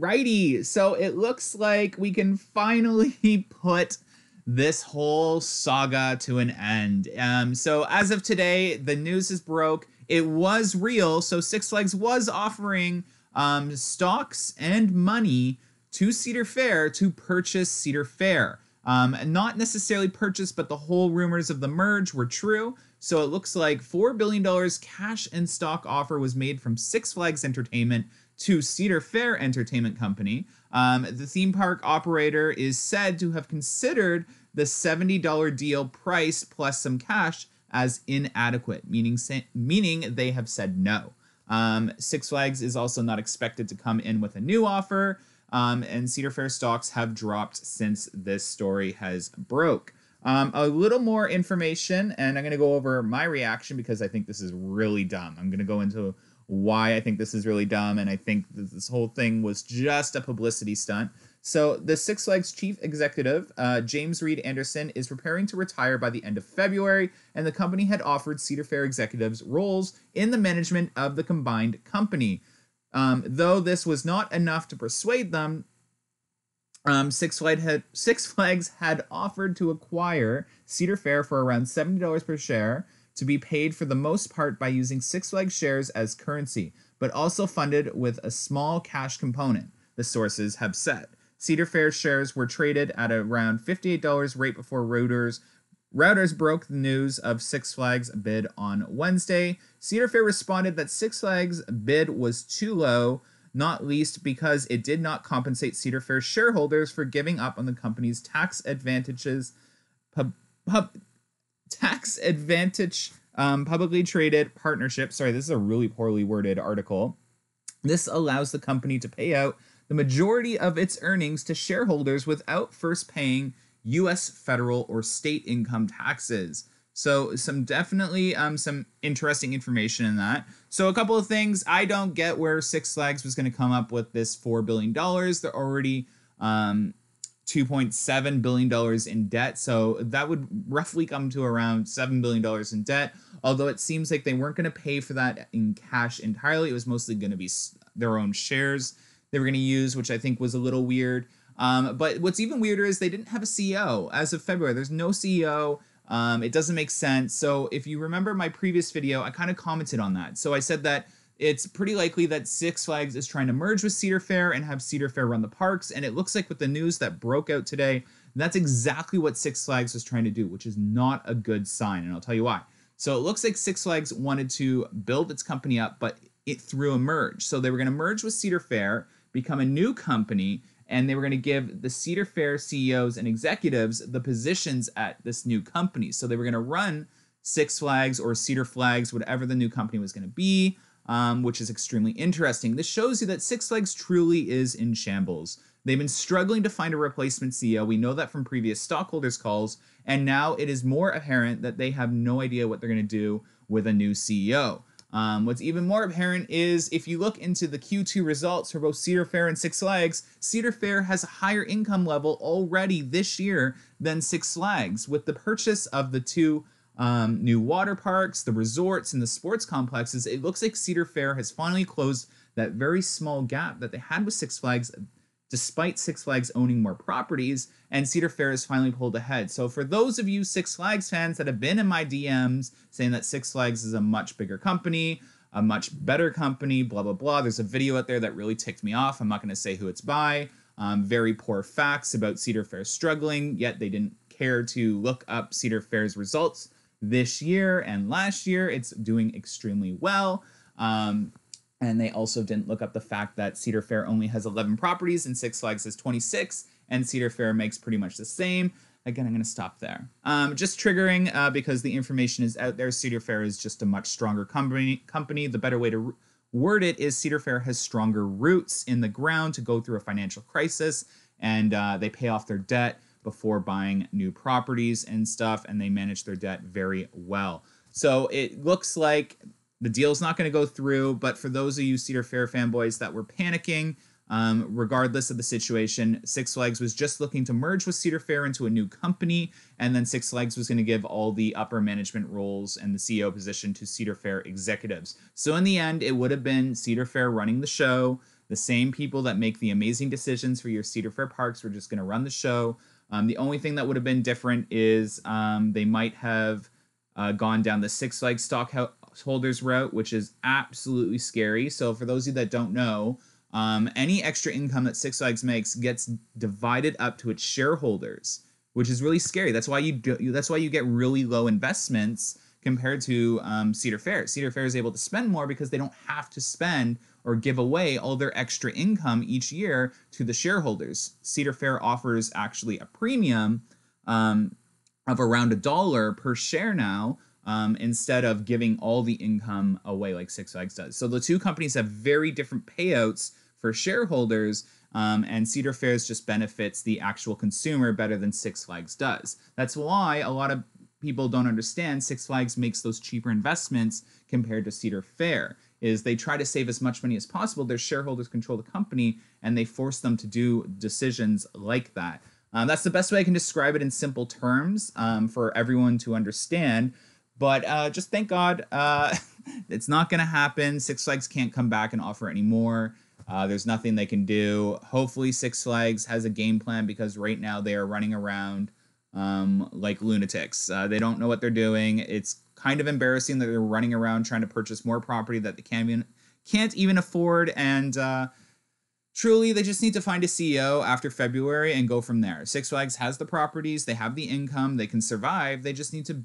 Righty, so it looks like we can finally put this whole saga to an end. Um, so as of today, the news is broke. It was real, so Six Flags was offering um, stocks and money to Cedar Fair to purchase Cedar Fair. Um, not necessarily purchase, but the whole rumors of the merge were true. So it looks like $4 billion cash and stock offer was made from Six Flags Entertainment to Cedar Fair Entertainment Company. Um, the theme park operator is said to have considered the $70 deal price plus some cash as inadequate, meaning, meaning they have said no. Um, Six Flags is also not expected to come in with a new offer, um, and Cedar Fair stocks have dropped since this story has broke. Um, a little more information, and I'm going to go over my reaction because I think this is really dumb. I'm going to go into why I think this is really dumb. And I think this whole thing was just a publicity stunt. So, the Six Flags chief executive, uh, James Reed Anderson, is preparing to retire by the end of February, and the company had offered Cedar Fair executives roles in the management of the combined company. Um, though this was not enough to persuade them, um, Six, had, Six Flags had offered to acquire Cedar Fair for around $70 per share to be paid for the most part by using Six Flags shares as currency, but also funded with a small cash component, the sources have said. Cedar Fair shares were traded at around $58 right before Reuters. Reuters broke the news of Six Flags' bid on Wednesday. Cedar Fair responded that Six Flags' bid was too low, not least because it did not compensate Cedar Fair shareholders for giving up on the company's tax advantages. Pub- pub- advantage um, publicly traded partnership. Sorry, this is a really poorly worded article. This allows the company to pay out the majority of its earnings to shareholders without first paying U.S. federal or state income taxes. So some definitely um, some interesting information in that. So a couple of things I don't get where Six Flags was going to come up with this four billion dollars. They're already um, $2.7 billion in debt. So that would roughly come to around $7 billion in debt. Although it seems like they weren't going to pay for that in cash entirely, it was mostly going to be their own shares they were going to use, which I think was a little weird. Um, but what's even weirder is they didn't have a CEO as of February. There's no CEO. Um, it doesn't make sense. So if you remember my previous video, I kind of commented on that. So I said that it's pretty likely that Six Flags is trying to merge with Cedar Fair and have Cedar Fair run the parks. And it looks like with the news that broke out today, that's exactly what Six Flags was trying to do, which is not a good sign. And I'll tell you why. So it looks like Six Flags wanted to build its company up, but it through a merge. So they were going to merge with Cedar Fair, become a new company, and they were going to give the Cedar Fair CEOs and executives the positions at this new company. So they were going to run Six Flags or Cedar Flags, whatever the new company was going to be um, which is extremely interesting. This shows you that Six Flags truly is in shambles. They've been struggling to find a replacement CEO. We know that from previous stockholders' calls. And now it is more apparent that they have no idea what they're going to do with a new CEO. Um, what's even more apparent is if you look into the Q2 results for both Cedar Fair and Six Flags, Cedar Fair has a higher income level already this year than Six Flags with the purchase of the two um, new water parks, the resorts, and the sports complexes, it looks like Cedar Fair has finally closed that very small gap that they had with Six Flags, despite Six Flags owning more properties, and Cedar Fair has finally pulled ahead. So, for those of you Six Flags fans that have been in my DMs saying that Six Flags is a much bigger company, a much better company, blah, blah, blah, there's a video out there that really ticked me off. I'm not going to say who it's by. Um, very poor facts about Cedar Fair struggling, yet they didn't care to look up Cedar Fair's results this year and last year. It's doing extremely well. Um, and they also didn't look up the fact that Cedar Fair only has 11 properties and Six Flags has 26, and Cedar Fair makes pretty much the same. Again, I'm going to stop there. Um, just triggering uh, because the information is out there. Cedar Fair is just a much stronger company. Company. The better way to re- word it is Cedar Fair has stronger roots in the ground to go through a financial crisis, and uh, they pay off their debt before buying new properties and stuff, and they manage their debt very well. So it looks like the deal's not going to go through, but for those of you Cedar Fair fanboys that were panicking, um, regardless of the situation, Six Flags was just looking to merge with Cedar Fair into a new company, and then Six Flags was going to give all the upper management roles and the CEO position to Cedar Fair executives. So in the end, it would have been Cedar Fair running the show. The same people that make the amazing decisions for your Cedar Fair parks were just going to run the show. Um, the only thing that would have been different is um, they might have uh, gone down the six Flags stockholders route, which is absolutely scary. So, for those of you that don't know, um, any extra income that Six Flags makes gets divided up to its shareholders, which is really scary. That's why you do, that's why you get really low investments compared to um, Cedar Fair. Cedar Fair is able to spend more because they don't have to spend or give away all their extra income each year to the shareholders. Cedar Fair offers actually a premium um, of around a dollar per share now. Um, instead of giving all the income away like Six Flags does. So the two companies have very different payouts for shareholders, um, and Cedar Fairs just benefits the actual consumer better than Six Flags does. That's why a lot of people don't understand Six Flags makes those cheaper investments compared to Cedar Fair is they try to save as much money as possible. Their shareholders control the company and they force them to do decisions like that. Um, that's the best way I can describe it in simple terms um, for everyone to understand. But uh, just thank God uh, it's not going to happen. Six Flags can't come back and offer anymore. Uh, there's nothing they can do. Hopefully, Six Flags has a game plan because right now they are running around um, like lunatics. Uh, they don't know what they're doing. It's kind of embarrassing that they're running around trying to purchase more property that they can't even, can't even afford. And uh, truly, they just need to find a CEO after February and go from there. Six Flags has the properties, they have the income, they can survive. They just need to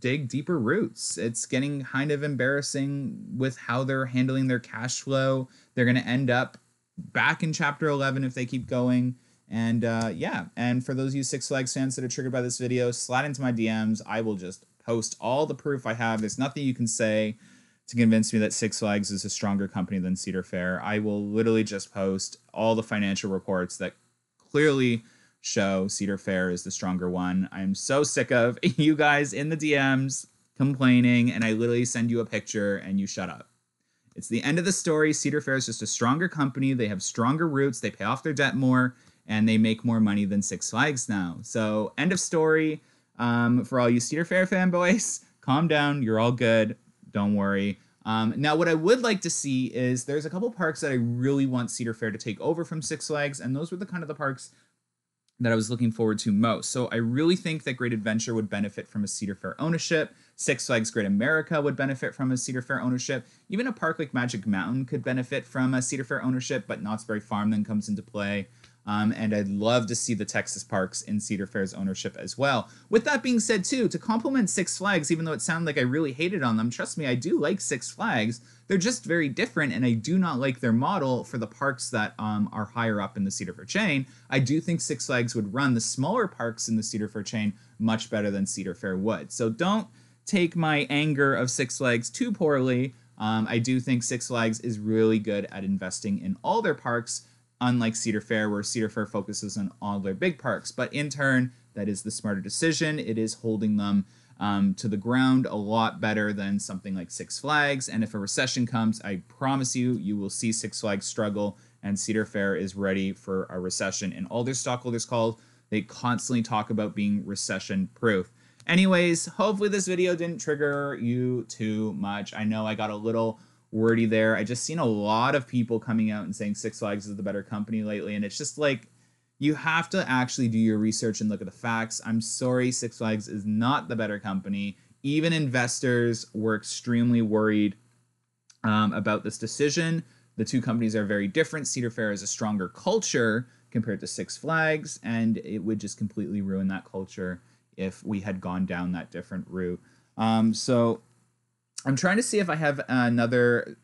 dig deeper roots. It's getting kind of embarrassing with how they're handling their cash flow. They're going to end up back in Chapter 11 if they keep going. And uh, yeah, and for those of you Six Flags fans that are triggered by this video, slide into my DMs. I will just post all the proof I have. There's nothing you can say to convince me that Six Flags is a stronger company than Cedar Fair. I will literally just post all the financial reports that clearly show Cedar Fair is the stronger one. I'm so sick of you guys in the DMs complaining, and I literally send you a picture and you shut up. It's the end of the story. Cedar Fair is just a stronger company. They have stronger roots. They pay off their debt more and they make more money than Six Flags now. So end of story. Um, for all you Cedar Fair fanboys, calm down. You're all good. Don't worry. Um, now, what I would like to see is there's a couple parks that I really want Cedar Fair to take over from Six Flags, and those were the kind of the parks that I was looking forward to most. So I really think that Great Adventure would benefit from a Cedar Fair ownership. Six Flags Great America would benefit from a Cedar Fair ownership. Even a park like Magic Mountain could benefit from a Cedar Fair ownership, but Knott's Berry Farm then comes into play. Um, and I'd love to see the Texas parks in Cedar Fair's ownership as well. With that being said, too, to compliment Six Flags, even though it sounded like I really hated on them, trust me, I do like Six Flags. They're just very different, and I do not like their model for the parks that um, are higher up in the Cedar Fair chain. I do think Six Flags would run the smaller parks in the Cedar Fair chain much better than Cedar Fair would. So don't take my anger of Six Flags too poorly. Um, I do think Six Flags is really good at investing in all their parks unlike Cedar Fair, where Cedar Fair focuses on all their big parks. But in turn, that is the smarter decision. It is holding them um, to the ground a lot better than something like Six Flags. And if a recession comes, I promise you, you will see Six Flags struggle. And Cedar Fair is ready for a recession. And all their stockholders called, they constantly talk about being recession proof. Anyways, hopefully this video didn't trigger you too much. I know I got a little wordy there. I just seen a lot of people coming out and saying Six Flags is the better company lately, and it's just like you have to actually do your research and look at the facts. I'm sorry, Six Flags is not the better company. Even investors were extremely worried um, about this decision. The two companies are very different. Cedar Fair is a stronger culture compared to Six Flags, and it would just completely ruin that culture if we had gone down that different route. Um, so I'm trying to see if I have another.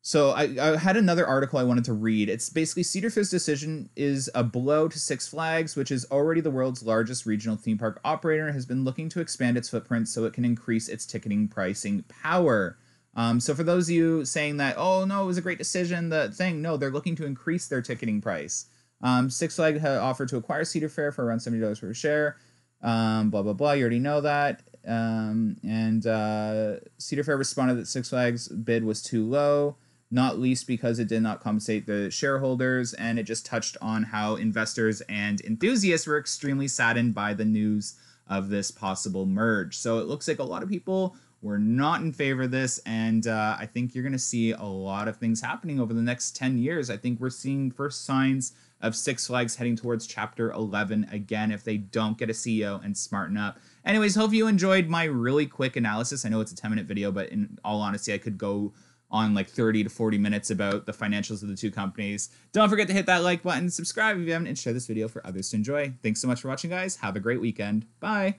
So I, I had another article I wanted to read. It's basically Cedar Fair's decision is a blow to Six Flags, which is already the world's largest regional theme park operator, has been looking to expand its footprint so it can increase its ticketing pricing power. Um, so for those of you saying that, oh no, it was a great decision, the thing, no, they're looking to increase their ticketing price. Um, Six Flags had offered to acquire Cedar Fair for around seventy dollars per share. Um, blah blah blah. You already know that. Um, and uh, Cedar Fair responded that Six Flags bid was too low, not least because it did not compensate the shareholders, and it just touched on how investors and enthusiasts were extremely saddened by the news of this possible merge. So it looks like a lot of people were not in favor of this, and uh, I think you're going to see a lot of things happening over the next 10 years. I think we're seeing first signs of Six Flags heading towards Chapter 11 again if they don't get a CEO and smarten up. Anyways, hope you enjoyed my really quick analysis. I know it's a 10 minute video, but in all honesty, I could go on like 30 to 40 minutes about the financials of the two companies. Don't forget to hit that like button, subscribe if you haven't, and share this video for others to enjoy. Thanks so much for watching, guys. Have a great weekend. Bye.